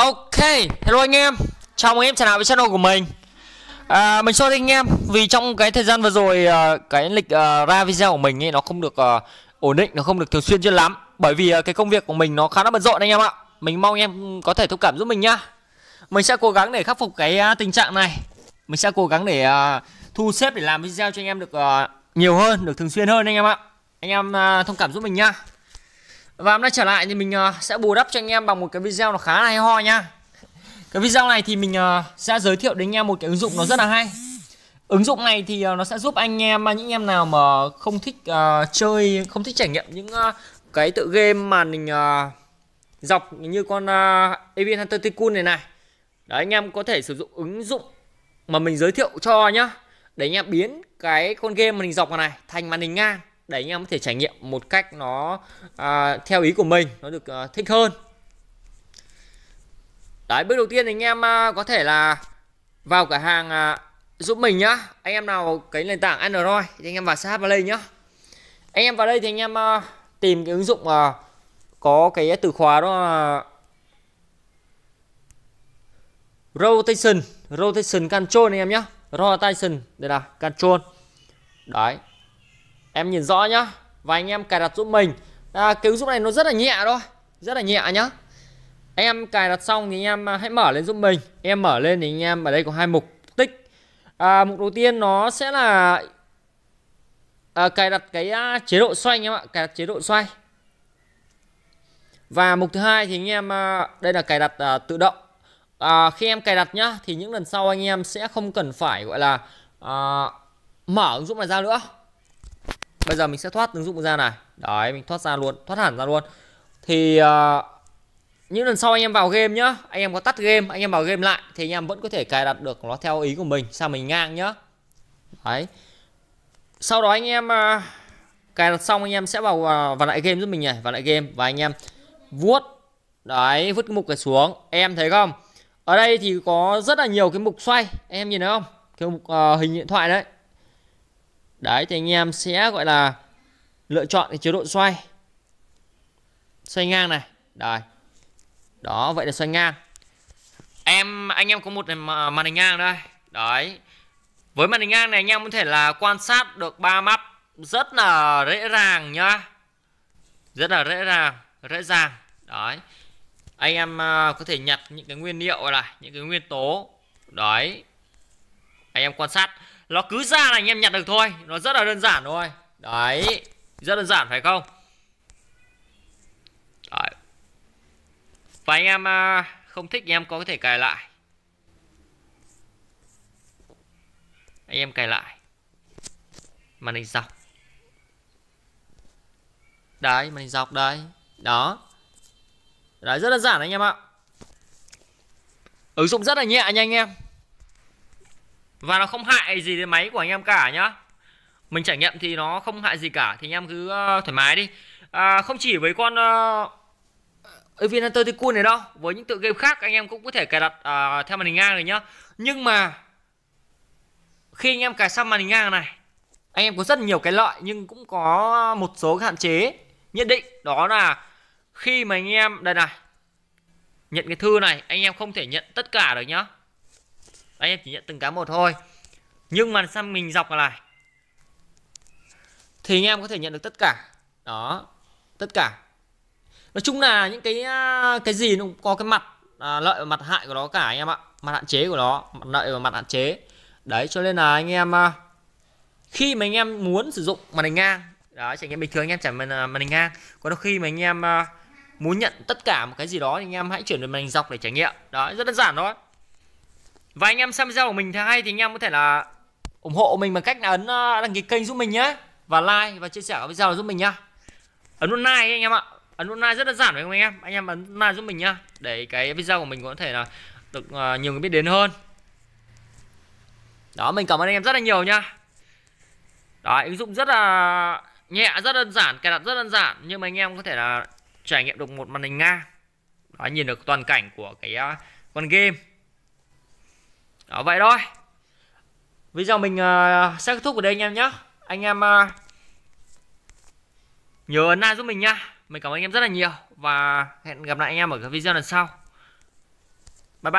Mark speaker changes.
Speaker 1: Ok, hello anh em Chào mừng em trở lại với channel của mình à, Mình xin anh em Vì trong cái thời gian vừa rồi à, Cái lịch uh, ra video của mình ấy Nó không được uh, ổn định, nó không được thường xuyên cho lắm Bởi vì uh, cái công việc của mình nó khá là bận rộn anh em ạ Mình mong anh em có thể thông cảm giúp mình nhá Mình sẽ cố gắng để khắc phục cái uh, tình trạng này Mình sẽ cố gắng để uh, thu xếp để làm video cho anh em được uh, nhiều hơn Được thường xuyên hơn anh em ạ Anh em uh, thông cảm giúp mình nhá và hôm nay trở lại thì mình ờ, sẽ bù đắp cho anh em bằng một cái video nó khá là hay ho nha Cái video này thì mình ờ, sẽ giới thiệu đến anh em một cái ứng dụng nó rất là hay Ứng dụng này thì ờ, nó sẽ giúp anh em, mà những em nào mà không thích uh, chơi, không thích trải nghiệm những uh, cái tự game màn hình uh, dọc như con uh, Avian Hunter Tycoon này này Đấy anh em có thể sử dụng ứng dụng mà mình giới thiệu cho nhá Để anh em biến cái con game màn hình dọc này thành màn hình ngang để anh em có thể trải nghiệm một cách nó à, theo ý của mình nó được à, thích hơn đấy bước đầu tiên anh em à, có thể là vào cửa hàng à, giúp mình nhá anh em nào cái nền tảng android thì anh em vào sh play nhá anh em vào đây thì anh em à, tìm cái ứng dụng à, có cái từ khóa đó là rotation rotation control anh em nhá, rotation đây là control đấy em nhìn rõ nhá và anh em cài đặt giúp mình à, cái ứng dụng này nó rất là nhẹ thôi rất là nhẹ nhá em cài đặt xong thì anh em à, hãy mở lên giúp mình em mở lên thì anh em ở đây có hai mục tích à, mục đầu tiên nó sẽ là à, cài đặt cái à, chế độ xoay anh em ạ cài đặt chế độ xoay và mục thứ hai thì anh em à, đây là cài đặt uh, tự động à, khi em cài đặt nhá thì những lần sau anh em sẽ không cần phải gọi là à, mở ứng dụng này ra nữa bây giờ mình sẽ thoát ứng dụng ra này đấy mình thoát ra luôn thoát hẳn ra luôn thì uh, những lần sau anh em vào game nhá anh em có tắt game anh em vào game lại thì anh em vẫn có thể cài đặt được nó theo ý của mình sao mình ngang nhá đấy sau đó anh em uh, cài đặt xong anh em sẽ vào uh, vào lại game giúp mình nhỉ, vào lại game và anh em vuốt đấy vuốt cái mục này xuống em thấy không ở đây thì có rất là nhiều cái mục xoay em nhìn thấy không cái mục uh, hình điện thoại đấy đấy thì anh em sẽ gọi là lựa chọn cái chế độ xoay xoay ngang này đấy đó vậy là xoay ngang em anh em có một màn hình ngang đây đấy với màn hình ngang này anh em có thể là quan sát được ba mắt rất là dễ dàng nhá rất là dễ dàng dễ dàng đấy anh em à, có thể nhặt những cái nguyên liệu này những cái nguyên tố đấy anh em quan sát nó cứ ra là anh em nhặt được thôi nó rất là đơn giản thôi đấy rất đơn giản phải không đấy. và anh em à, không thích anh em có thể cài lại anh em cài lại màn hình dọc đấy màn hình dọc đấy đó đấy rất đơn giản anh em ạ ứng dụng rất là nhẹ nha anh em và nó không hại gì đến máy của anh em cả nhá mình trải nghiệm thì nó không hại gì cả thì anh em cứ ờ, thoải mái đi à, không chỉ với con uh, ờ, Evin Hunter Tycoon này đâu với những tựa game khác anh em cũng có thể cài đặt uh, theo màn hình ngang này nhá nhưng mà khi anh em cài xong màn hình ngang này anh em có rất nhiều cái lợi nhưng cũng có một số hạn chế nhất định đó là khi mà anh em đây này nhận cái thư này anh em không thể nhận tất cả được nhá anh em chỉ nhận từng cá một thôi nhưng mà sao mình dọc lại thì anh em có thể nhận được tất cả đó tất cả nói chung là những cái à, cái gì cũng có cái mặt à, lợi và mặt hại của nó cả anh em ạ mặt hạn chế của nó mặt lợi và mặt hạn chế đấy cho nên là anh em à, khi mà anh em muốn sử dụng màn hình ngang đó trải nghiệm bình thường anh em chẳng màn, à, màn hình ngang còn khi mà anh em muốn nhận tất cả một cái gì đó thì anh em hãy chuyển về màn hình dọc để trải nghiệm đó rất đơn giản thôi và anh em xem video của mình thấy hay thì anh em có thể là ủng hộ mình bằng cách là ấn ờ, đăng ký kênh giúp mình nhé và like và chia sẻ video giúp mình nhá. Ấn nút like anh em ạ. Ấn nút like rất đơn giản phải không anh em? Anh em ấn like giúp mình nhá để cái video của mình có thể là được ờ, nhiều người biết đến hơn. Đó mình cảm ơn anh em rất là nhiều nhá Đó ứng dụng rất là nhẹ, rất đơn giản, cài đặt rất đơn giản nhưng mà anh em có thể là trải nghiệm được một màn hình ngang. Đó nhìn được toàn cảnh của cái ờ, con game đó vậy thôi video mình uh, sẽ kết thúc ở đây anh em nhé anh em uh, nhớ ấn like giúp mình nhá mình cảm ơn anh em rất là nhiều và hẹn gặp lại anh em ở cái video lần sau bye bye